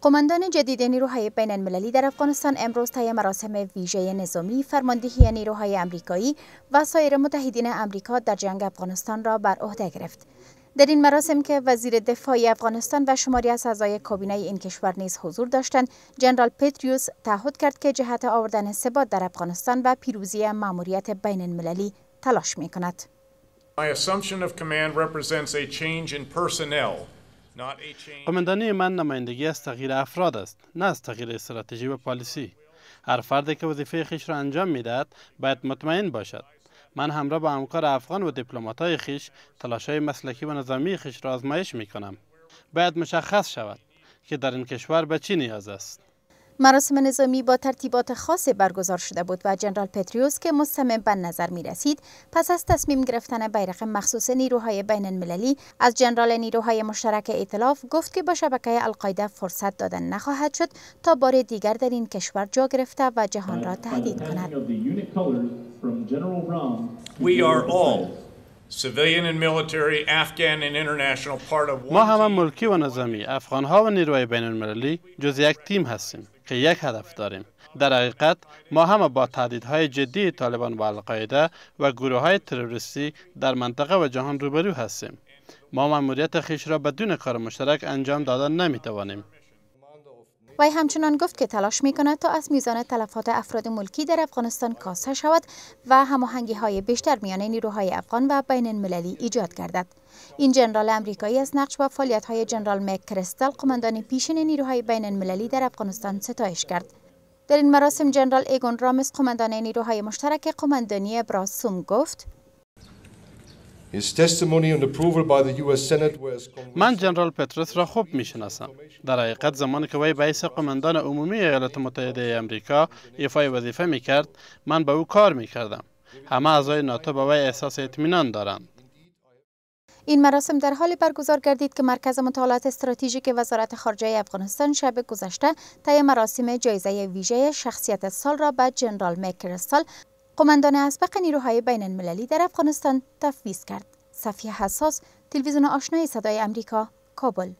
قماندان جدید نیروهای بین المللی در افغانستان امروز طی مراسم ویژه نظامی فرماندهی نیروهای امریکایی و سایر متحدین امریکا در جنگ افغانستان را بر عهده گرفت. در این مراسم که وزیر دفاع افغانستان و شماری از اعضای کابینه این کشور نیز حضور داشتند جنرال پتریوس تعهد کرد که جهت آوردن ثبات در افغانستان و پیروزی ماموریت بین المللی تلاش می کند. قمندانی من نمایندگی از تغییر افراد است نه از تغییر استراتژی و پالیسی هر فردی که وظیفه خیش را انجام میدهد باید مطمئن باشد من همراه با همکار افغان و های خیش های مسلکی و نظامی خیش را آزمایش کنم. باید مشخص شود که در این کشور به چی نیاز است مراسم نظامی با ترتیبات خاص برگزار شده بود و جنرال پتریوس که مصمم به نظر می رسید پس از تصمیم گرفتن بیرق مخصوص نیروهای بین المللی از جنرال نیروهای مشترک ائتلاف گفت که با شبکه القاعده فرصت دادن نخواهد شد تا بار دیگر در این کشور جا گرفته و جهان را تهدید کند ما همه ملکی و نظامی افغان ها و نیروهای بین المللی جز یک تیم هستیم که یک هدف داریم در حقیقت ما همه با تهدیدهای جدی طالبان و القاعده و گروه های تروریستی در منطقه و جهان روبرو هستیم ما مأموریت خیش را بدون کار مشترک انجام دادن نمی وی همچنان گفت که تلاش می کند تا از میزان تلفات افراد ملکی در افغانستان کاسته شود و هماهنگی های بیشتر میان نیروهای افغان و بین المللی ایجاد گردد این جنرال امریکایی از نقش و فعالیت های جنرال مک کرستل قماندان پیشین نیروهای بین المللی در افغانستان ستایش کرد در این مراسم جنرال ایگون رامس قماندان نیروهای مشترک قماندانی براسوم گفت من جنرال پترس را خوب می شناسم. در حقیقت زمانی که وی به قماندان عمومی ایالات متحده امریکا ایفای وظیفه می کرد من به او کار می کردم. همه اعضای ناتو به وی احساس اطمینان دارند. این مراسم در حالی برگزار گردید که مرکز مطالعات استراتژیک وزارت خارجه افغانستان شب گذشته تای مراسم جایزه ویژه شخصیت سال را به جنرال میکرسال قماندان اسبق نیروهای بین المللی در افغانستان تفویض کرد. صفیه حساس تلویزیون آشنای صدای امریکا کابل